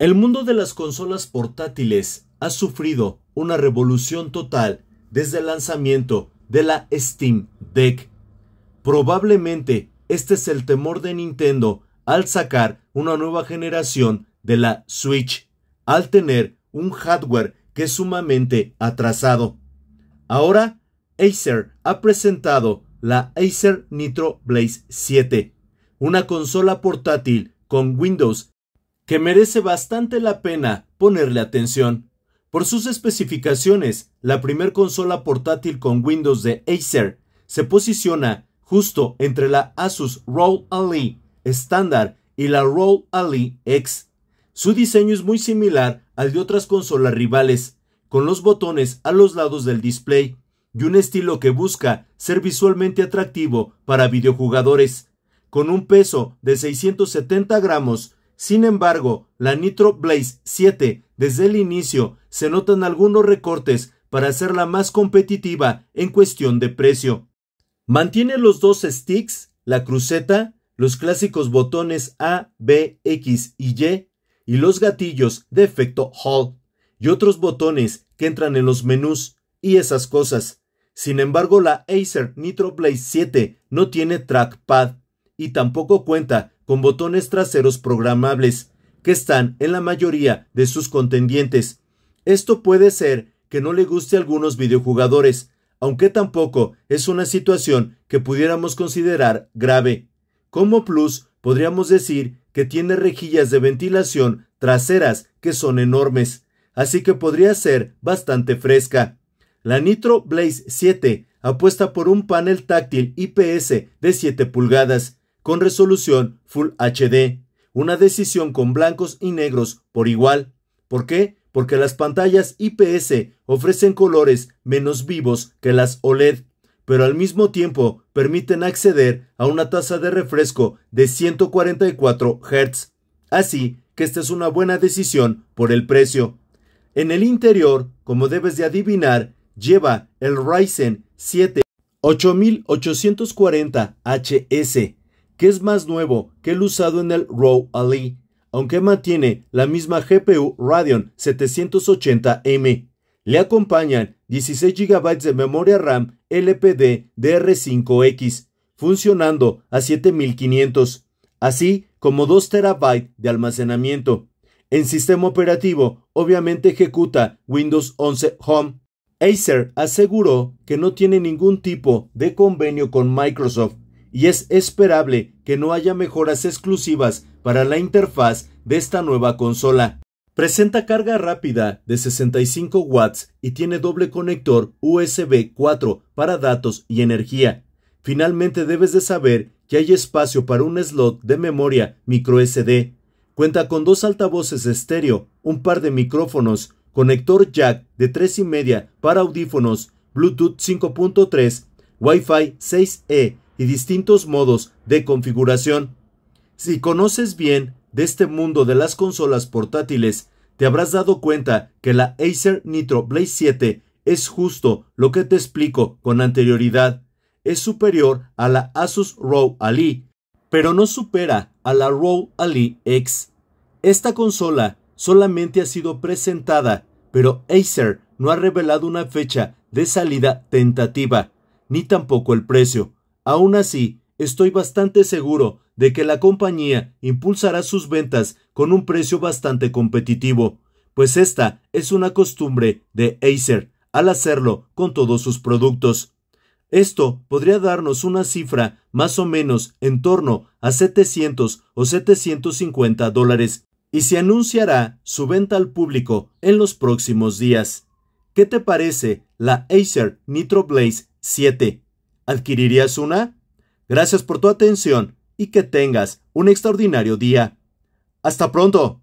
El mundo de las consolas portátiles ha sufrido una revolución total desde el lanzamiento de la Steam Deck. Probablemente este es el temor de Nintendo al sacar una nueva generación de la Switch, al tener un hardware que es sumamente atrasado. Ahora, Acer ha presentado la Acer Nitro Blaze 7, una consola portátil con Windows que merece bastante la pena ponerle atención. Por sus especificaciones, la primer consola portátil con Windows de Acer se posiciona justo entre la Asus Roll Ally estándar y la Roll Ally X. Su diseño es muy similar al de otras consolas rivales, con los botones a los lados del display y un estilo que busca ser visualmente atractivo para videojugadores. Con un peso de 670 gramos, sin embargo, la Nitro Blaze 7 desde el inicio se notan algunos recortes para hacerla más competitiva en cuestión de precio. Mantiene los dos sticks, la cruceta, los clásicos botones A, B, X y Y y los gatillos de efecto Hall y otros botones que entran en los menús y esas cosas. Sin embargo, la Acer Nitro Blaze 7 no tiene trackpad y tampoco cuenta con botones traseros programables, que están en la mayoría de sus contendientes. Esto puede ser que no le guste a algunos videojugadores, aunque tampoco es una situación que pudiéramos considerar grave. Como plus, podríamos decir que tiene rejillas de ventilación traseras que son enormes, así que podría ser bastante fresca. La Nitro Blaze 7 apuesta por un panel táctil IPS de 7 pulgadas, con resolución Full HD, una decisión con blancos y negros por igual. ¿Por qué? Porque las pantallas IPS ofrecen colores menos vivos que las OLED, pero al mismo tiempo permiten acceder a una tasa de refresco de 144 Hz. Así que esta es una buena decisión por el precio. En el interior, como debes de adivinar, lleva el Ryzen 7 8840HS que es más nuevo que el usado en el Row Ali, aunque mantiene la misma GPU Radeon 780M. Le acompañan 16 GB de memoria RAM LPD DR5X, funcionando a 7500, así como 2 TB de almacenamiento. En sistema operativo, obviamente ejecuta Windows 11 Home. Acer aseguró que no tiene ningún tipo de convenio con Microsoft y es esperable que no haya mejoras exclusivas para la interfaz de esta nueva consola. Presenta carga rápida de 65 watts y tiene doble conector USB 4 para datos y energía. Finalmente debes de saber que hay espacio para un slot de memoria microSD. Cuenta con dos altavoces estéreo, un par de micrófonos, conector jack de 3.5 para audífonos, Bluetooth 5.3, Wi-Fi 6E y distintos modos de configuración. Si conoces bien de este mundo de las consolas portátiles, te habrás dado cuenta que la Acer Nitro Blaze 7 es justo lo que te explico con anterioridad. Es superior a la Asus ROG Ali, pero no supera a la ROG Ali X. Esta consola solamente ha sido presentada, pero Acer no ha revelado una fecha de salida tentativa, ni tampoco el precio. Aún así, estoy bastante seguro de que la compañía impulsará sus ventas con un precio bastante competitivo, pues esta es una costumbre de Acer al hacerlo con todos sus productos. Esto podría darnos una cifra más o menos en torno a 700 o 750 dólares y se anunciará su venta al público en los próximos días. ¿Qué te parece la Acer Nitro Blaze 7? ¿Adquirirías una? Gracias por tu atención y que tengas un extraordinario día. Hasta pronto.